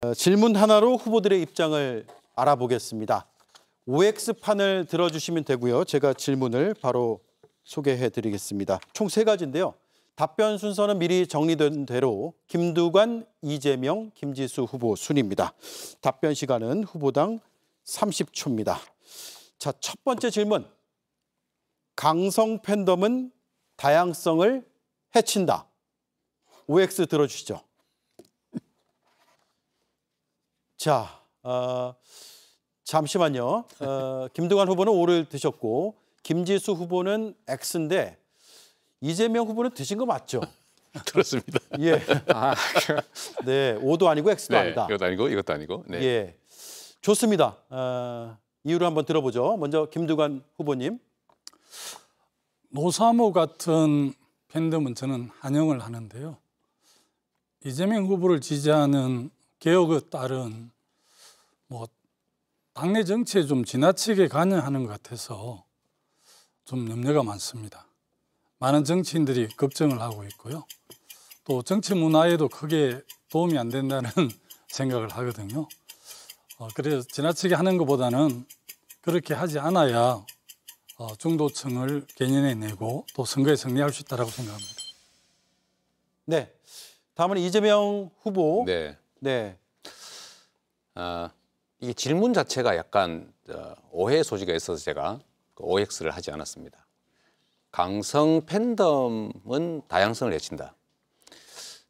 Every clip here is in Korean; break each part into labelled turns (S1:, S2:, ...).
S1: 어, 질문 하나로 후보들의 입장을 알아보겠습니다. OX판을 들어주시면 되고요. 제가 질문을 바로 소개해드리겠습니다. 총 세 가지인데요. 답변 순서는 미리 정리된 대로 김두관, 이재명, 김지수 후보 순입니다. 답변 시간은 후보당 30초입니다. 자, 첫 번째 질문. 강성 팬덤은 다양성을 해친다. OX 들어주시죠. 자, 어, 잠시만요. 어, 김두관 후보는 오를 드셨고 김지수 후보는 X인데 이재명 후보는 드신 거 맞죠? 그렇습니다. 예. 아, 그 네, 오도 아니고 X도 네, 아니다.
S2: 이것도 아니고 이것도 아니고. 네.
S1: 예. 좋습니다. 어, 이유를 한번 들어보죠. 먼저
S3: 김두관 후보님. 노사모 같은 팬덤은 저는 한영을 하는데요. 이재명 후보를 지지하는 개혁의 딸은 뭐 당내 정치에 좀 지나치게 관여하는 것 같아서 좀 염려가 많습니다. 많은 정치인들이 걱정을 하고 있고요. 또 정치 문화에도 크게 도움이 안 된다는 생각을 하거든요. 어, 그래서 지나치게 하는 것보다는 그렇게 하지 않아야 어, 중도층을 개념해 내고 또 선거에 승리할 수 있다고 생각합니다.
S1: 네. 다음은 이재명 후보. 네. 네.
S2: 아, 이 질문 자체가 약간 어, 오해 소지가 있어서 제가 OX를 그 하지 않았습니다. 강성 팬덤은 다양성을 외친다.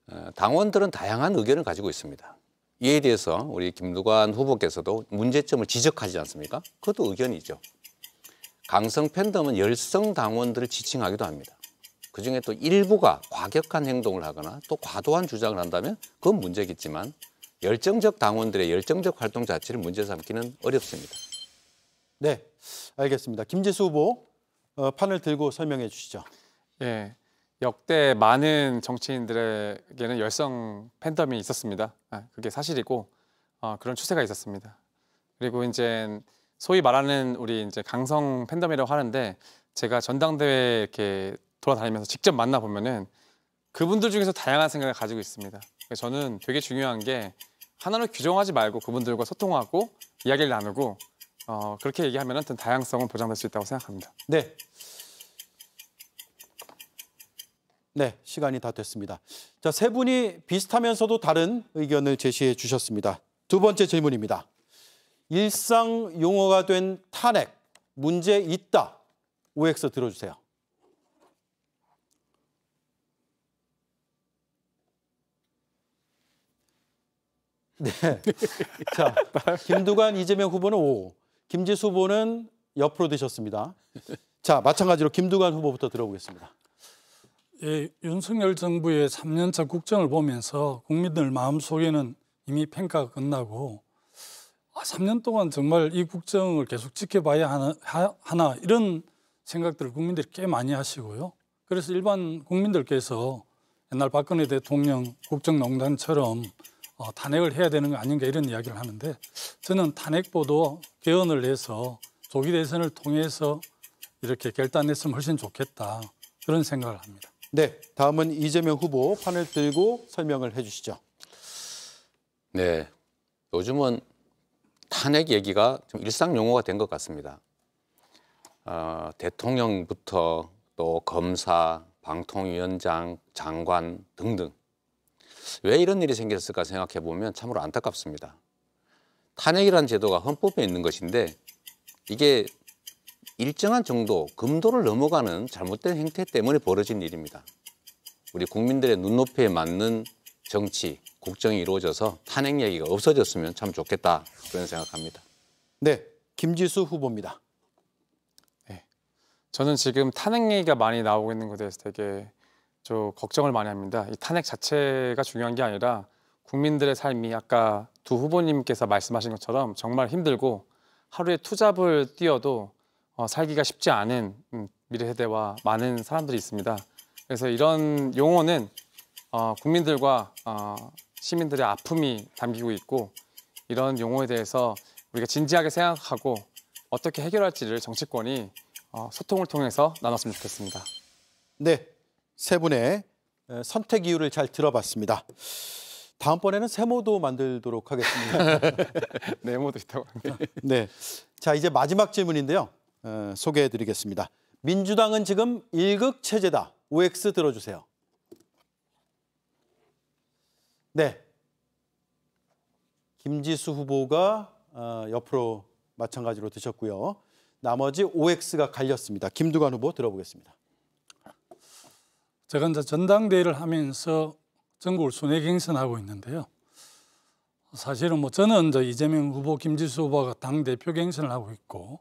S2: 어, 당원들은 다양한 의견을 가지고 있습니다. 이에 대해서 우리 김두관 후보께서도 문제점을 지적하지 않습니까? 그것도 의견이죠. 강성 팬덤은 열성 당원들을 지칭하기도 합니다. 그중에 또 일부가 과격한 행동을 하거나 또 과도한 주장을 한다면 그건 문제겠지만 열정적 당원들의 열정적 활동 자체를 문제 삼기는 어렵습니다.
S1: 네, 알겠습니다. 김재수 후보 어, 판을 들고 설명해 주시죠.
S4: 예, 역대 많은 정치인들에게는 열성 팬덤이 있었습니다. 아, 그게 사실이고 어, 그런 추세가 있었습니다. 그리고 이제 소위 말하는 우리 이제 강성 팬덤이라고 하는데 제가 전당대회 이렇게 돌아다니면서 직접 만나 보면은 그분들 중에서 다양한 생각을 가지고 있습니다. 그러니까 저는 되게 중요한 게 하나로 규정하지 말고 그분들과 소통하고 이야기를 나누고 어, 그렇게 얘기하면 어떤 다양성은
S1: 보장될 수 있다고 생각합니다. 네. 네, 시간이 다 됐습니다. 자, 세 분이 비슷하면서도 다른 의견을 제시해 주셨습니다. 두 번째 질문입니다. 일상 용어가 된 탄핵, 문제 있다. OX 들어주세요. 네. 자, 김두관, 이재명 후보는 5, 김지수 후보는 옆으로 드셨습니다. 자, 마찬가지로 김두관 후보부터 들어보겠습니다.
S3: 예, 윤석열 정부의 3년차 국정을 보면서 국민들 마음속에는 이미 평가가 끝나고 아, 3년 동안 정말 이 국정을 계속 지켜봐야 하나, 하, 하나 이런 생각들을 국민들이 꽤 많이 하시고요. 그래서 일반 국민들께서 옛날 박근혜 대통령 국정농단처럼 어, 탄핵을 해야 되는 거 아닌가 이런 이야기를 하는데 저는 탄핵보도 개헌을 해서 조기 대선을 통해서 이렇게 결단했으면 훨씬 좋겠다 그런 생각을 합니다. 네,
S1: 다음은 이재명 후보 판을 들고 설명을 해주시죠.
S2: 네, 요즘은 탄핵 얘기가 좀 일상 용어가 된 것 같습니다. 어, 대통령부터 또 검사, 방통위원장, 장관 등등 왜 이런 일이 생겼을까 생각해 보면 참으로 안타깝습니다. 탄핵이라는 제도가 헌법에 있는 것인데 이게 일정한 정도 금도를 넘어가는 잘못된 행태 때문에 벌어진 일입니다. 우리 국민들의 눈높이에 맞는 정치, 국정이 이루어져서 탄핵 얘기가 없어졌으면 참 좋겠다 그런 생각합니다.
S1: 네, 김지수 후보입니다.
S4: 네, 저는 지금 탄핵 얘기가 많이 나오고 있는 것에 대해서 되게 저 걱정을 많이 합니다. 이 탄핵 자체가 중요한 게 아니라 국민들의 삶이 아까 두 후보님께서 말씀하신 것처럼 정말 힘들고 하루에 투잡을 뛰어도 어, 살기가 쉽지 않은 음, 미래 세대와 많은 사람들이 있습니다. 그래서 이런 용어는 어, 국민들과 어, 시민들의 아픔이 담기고 있고 이런 용어에 대해서 우리가 진지하게 생각하고 어떻게 해결할지를
S1: 정치권이 어, 소통을 통해서 나눴으면 좋겠습니다. 네, 세 분의 선택 이유를 잘 들어봤습니다. 다음번에는 세모도 만들도록 하겠습니다. 네모도 있다고 합니다. 네. 자, 이제 마지막 질문인데요. 어, 소개해 드리겠습니다. 민주당은 지금 일극 체제다. OX 들어주세요. 네. 김지수 후보가 어, 옆으로 마찬가지로 드셨고요. 나머지 OX가 갈렸습니다. 김두관 후보 들어보겠습니다.
S3: 제가 이제 전당대회를 하면서 전국을 순회경선하고 있는데요. 사실은 뭐 저는 이제 이재명 후보, 김지수 후보가 당대표 경선을 하고 있고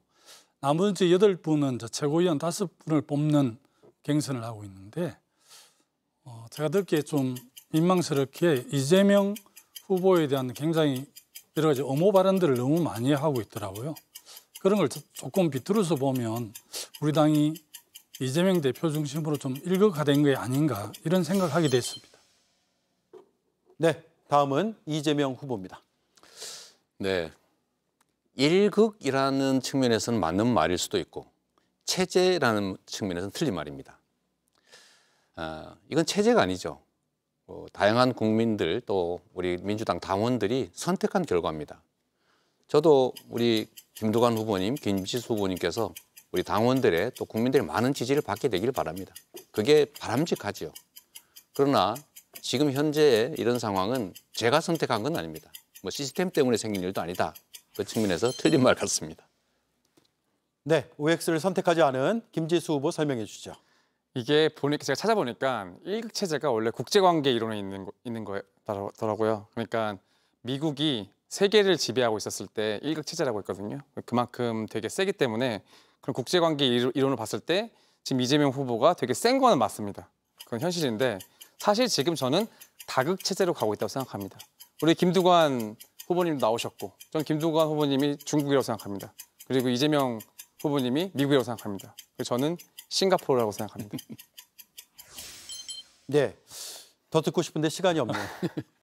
S3: 나머지 여덟 분은 최고위원 다섯 분을 뽑는 경선을 하고 있는데 어, 제가 듣기에 좀 민망스럽게 이재명 후보에 대한 굉장히 여러 가지 엄호 발언들을 너무 많이 하고 있더라고요. 그런 걸 조금 비틀어서 보면 우리 당이 이재명 대표 중심으로 좀 일거가 된게 아닌가 이런 생각하게 됐습니다. 네, 다음은 이재명 후보입니다.
S2: 네, 일극이라는 측면에서는 맞는 말일 수도 있고 체제라는 측면에서는 틀린 말입니다. 아, 이건 체제가 아니죠. 어, 다양한 국민들 또 우리 민주당 당원들이 선택한 결과입니다. 저도 우리 김두관 후보님, 김지수 후보님께서 우리 당원들의 또 국민들의 많은 지지를 받게 되기를 바랍니다. 그게 바람직하지요. 그러나 지금 현재의 이런 상황은 제가 선택한 건 아닙니다. 뭐 시스템 때문에 생긴 일도 아니다. 그 측면에서 틀린 말 같습니다.
S1: 네, OX를 선택하지 않은 김지수 후보 설명해 주시죠.
S4: 이게 보니까 제가
S1: 찾아보니까
S4: 일극 체제가 원래 국제 관계 이론에 있는 거, 있는 거더라고요. 그러니까 미국이 세계를 지배하고 있었을 때 일극 체제라고 했거든요. 그만큼 되게 세기 때문에 그럼 국제관계 이론을 봤을 때 지금 이재명 후보가 되게 센 거는 맞습니다. 그건 현실인데 사실 지금 저는 다극 체제로 가고 있다고 생각합니다. 우리 김두관 후보님도 나오셨고 전 김두관 후보님이 중국이라고 생각합니다. 그리고 이재명 후보님이 미국이라고 생각합니다. 그리고 저는 싱가포르라고 생각합니다.
S3: 네. 더 듣고 싶은데 시간이 없네요.